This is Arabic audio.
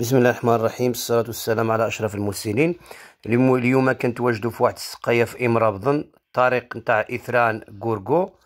بسم الله الرحمن الرحيم الصلاة والسلام على أشرف المرسلين اليوم كنت واجدو في واحد السقاية في إمرابضن طريق نتاع إثران كوركو